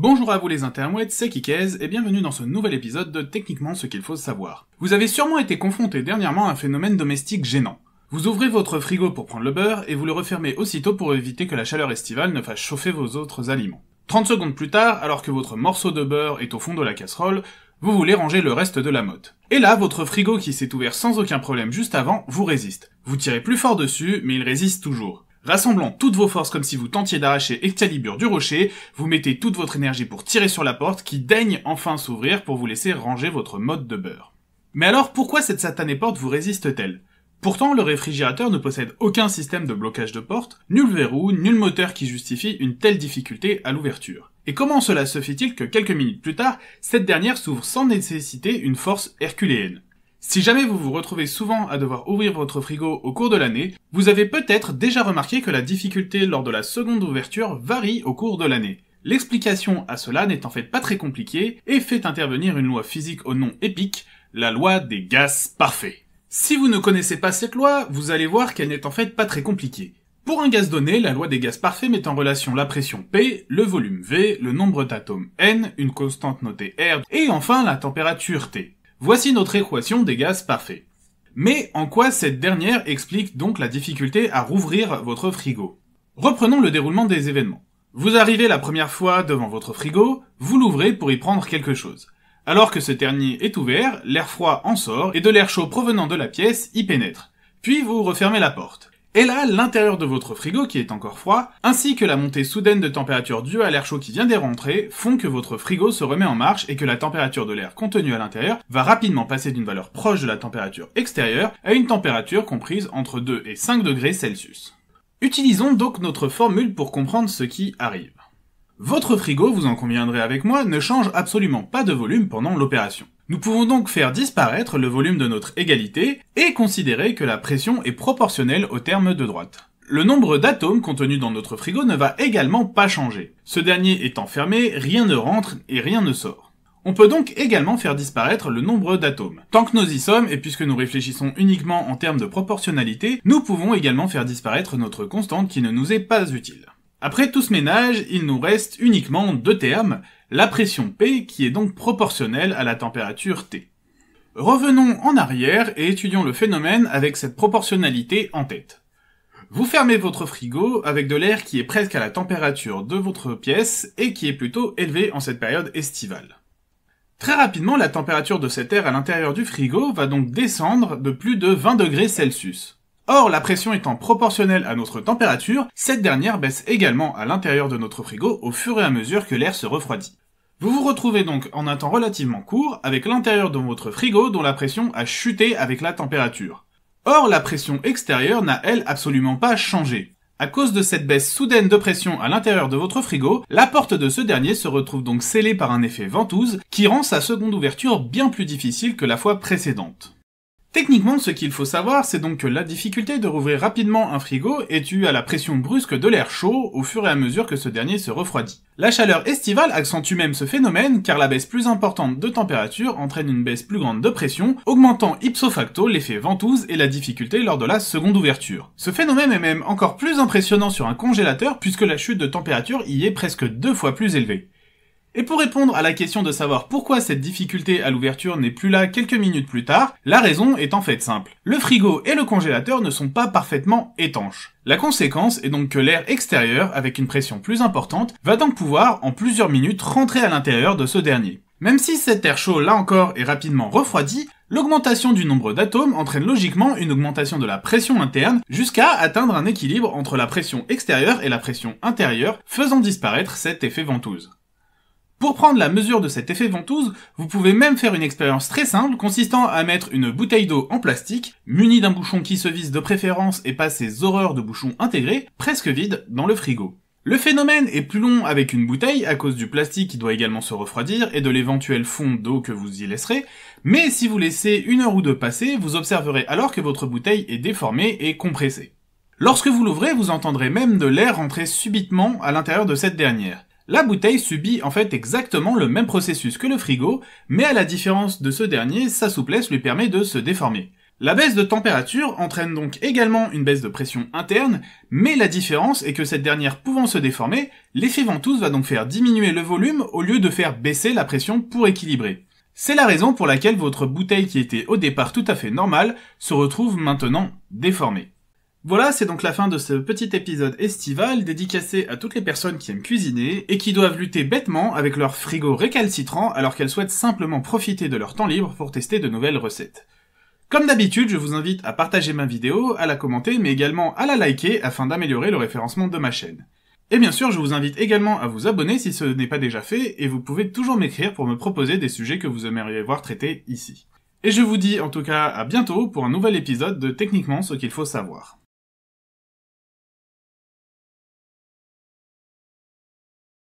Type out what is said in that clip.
Bonjour à vous les intermouettes, c'est Kikez et bienvenue dans ce nouvel épisode de Techniquement ce qu'il faut savoir. Vous avez sûrement été confronté dernièrement à un phénomène domestique gênant. Vous ouvrez votre frigo pour prendre le beurre et vous le refermez aussitôt pour éviter que la chaleur estivale ne fasse chauffer vos autres aliments. 30 secondes plus tard, alors que votre morceau de beurre est au fond de la casserole, vous voulez ranger le reste de la motte. Et là, votre frigo qui s'est ouvert sans aucun problème juste avant vous résiste. Vous tirez plus fort dessus, mais il résiste toujours. Rassemblant toutes vos forces comme si vous tentiez d'arracher Excalibur du rocher, vous mettez toute votre énergie pour tirer sur la porte qui daigne enfin s'ouvrir pour vous laisser ranger votre mode de beurre. Mais alors pourquoi cette satanée porte vous résiste-t-elle Pourtant, le réfrigérateur ne possède aucun système de blocage de porte, nul verrou, nul moteur qui justifie une telle difficulté à l'ouverture. Et comment cela se fait-il que quelques minutes plus tard, cette dernière s'ouvre sans nécessiter une force herculéenne si jamais vous vous retrouvez souvent à devoir ouvrir votre frigo au cours de l'année, vous avez peut-être déjà remarqué que la difficulté lors de la seconde ouverture varie au cours de l'année. L'explication à cela n'est en fait pas très compliquée et fait intervenir une loi physique au nom épique, la loi des gaz parfaits. Si vous ne connaissez pas cette loi, vous allez voir qu'elle n'est en fait pas très compliquée. Pour un gaz donné, la loi des gaz parfaits met en relation la pression P, le volume V, le nombre d'atomes N, une constante notée R, et enfin la température T. Voici notre équation des gaz parfaits. Mais en quoi cette dernière explique donc la difficulté à rouvrir votre frigo Reprenons le déroulement des événements. Vous arrivez la première fois devant votre frigo, vous l'ouvrez pour y prendre quelque chose. Alors que ce dernier est ouvert, l'air froid en sort et de l'air chaud provenant de la pièce y pénètre. Puis vous refermez la porte et là, l'intérieur de votre frigo qui est encore froid, ainsi que la montée soudaine de température due à l'air chaud qui vient des rentrées font que votre frigo se remet en marche et que la température de l'air contenu à l'intérieur va rapidement passer d'une valeur proche de la température extérieure à une température comprise entre 2 et 5 degrés Celsius. Utilisons donc notre formule pour comprendre ce qui arrive. Votre frigo, vous en conviendrez avec moi, ne change absolument pas de volume pendant l'opération. Nous pouvons donc faire disparaître le volume de notre égalité et considérer que la pression est proportionnelle au terme de droite. Le nombre d'atomes contenus dans notre frigo ne va également pas changer. Ce dernier étant fermé, rien ne rentre et rien ne sort. On peut donc également faire disparaître le nombre d'atomes. Tant que nous y sommes, et puisque nous réfléchissons uniquement en termes de proportionnalité, nous pouvons également faire disparaître notre constante qui ne nous est pas utile. Après tout ce ménage, il nous reste uniquement deux termes, la pression P qui est donc proportionnelle à la température T. Revenons en arrière et étudions le phénomène avec cette proportionnalité en tête. Vous fermez votre frigo avec de l'air qui est presque à la température de votre pièce et qui est plutôt élevé en cette période estivale. Très rapidement, la température de cet air à l'intérieur du frigo va donc descendre de plus de 20 degrés Celsius. Or, la pression étant proportionnelle à notre température, cette dernière baisse également à l'intérieur de notre frigo au fur et à mesure que l'air se refroidit. Vous vous retrouvez donc en un temps relativement court avec l'intérieur de votre frigo dont la pression a chuté avec la température. Or, la pression extérieure n'a elle absolument pas changé. À cause de cette baisse soudaine de pression à l'intérieur de votre frigo, la porte de ce dernier se retrouve donc scellée par un effet ventouse qui rend sa seconde ouverture bien plus difficile que la fois précédente. Techniquement, ce qu'il faut savoir, c'est donc que la difficulté de rouvrir rapidement un frigo est due à la pression brusque de l'air chaud au fur et à mesure que ce dernier se refroidit. La chaleur estivale accentue même ce phénomène car la baisse plus importante de température entraîne une baisse plus grande de pression, augmentant ipso facto l'effet ventouse et la difficulté lors de la seconde ouverture. Ce phénomène est même encore plus impressionnant sur un congélateur puisque la chute de température y est presque deux fois plus élevée. Et pour répondre à la question de savoir pourquoi cette difficulté à l'ouverture n'est plus là quelques minutes plus tard, la raison est en fait simple. Le frigo et le congélateur ne sont pas parfaitement étanches. La conséquence est donc que l'air extérieur, avec une pression plus importante, va donc pouvoir, en plusieurs minutes, rentrer à l'intérieur de ce dernier. Même si cet air chaud, là encore, est rapidement refroidi, L'augmentation du nombre d'atomes entraîne logiquement une augmentation de la pression interne jusqu'à atteindre un équilibre entre la pression extérieure et la pression intérieure, faisant disparaître cet effet ventouse. Pour prendre la mesure de cet effet ventouse, vous pouvez même faire une expérience très simple consistant à mettre une bouteille d'eau en plastique, munie d'un bouchon qui se vise de préférence et pas ces horreurs de bouchons intégrés, presque vide, dans le frigo. Le phénomène est plus long avec une bouteille à cause du plastique qui doit également se refroidir et de l'éventuel fond d'eau que vous y laisserez, mais si vous laissez une heure ou deux passer, vous observerez alors que votre bouteille est déformée et compressée. Lorsque vous l'ouvrez, vous entendrez même de l'air rentrer subitement à l'intérieur de cette dernière. La bouteille subit en fait exactement le même processus que le frigo, mais à la différence de ce dernier, sa souplesse lui permet de se déformer. La baisse de température entraîne donc également une baisse de pression interne, mais la différence est que cette dernière pouvant se déformer, l'effet ventouse va donc faire diminuer le volume au lieu de faire baisser la pression pour équilibrer. C'est la raison pour laquelle votre bouteille qui était au départ tout à fait normale se retrouve maintenant déformée. Voilà, c'est donc la fin de ce petit épisode estival dédicacé à toutes les personnes qui aiment cuisiner et qui doivent lutter bêtement avec leur frigo récalcitrant alors qu'elles souhaitent simplement profiter de leur temps libre pour tester de nouvelles recettes. Comme d'habitude, je vous invite à partager ma vidéo, à la commenter, mais également à la liker afin d'améliorer le référencement de ma chaîne. Et bien sûr, je vous invite également à vous abonner si ce n'est pas déjà fait, et vous pouvez toujours m'écrire pour me proposer des sujets que vous aimeriez voir traités ici. Et je vous dis en tout cas à bientôt pour un nouvel épisode de Techniquement ce qu'il faut savoir.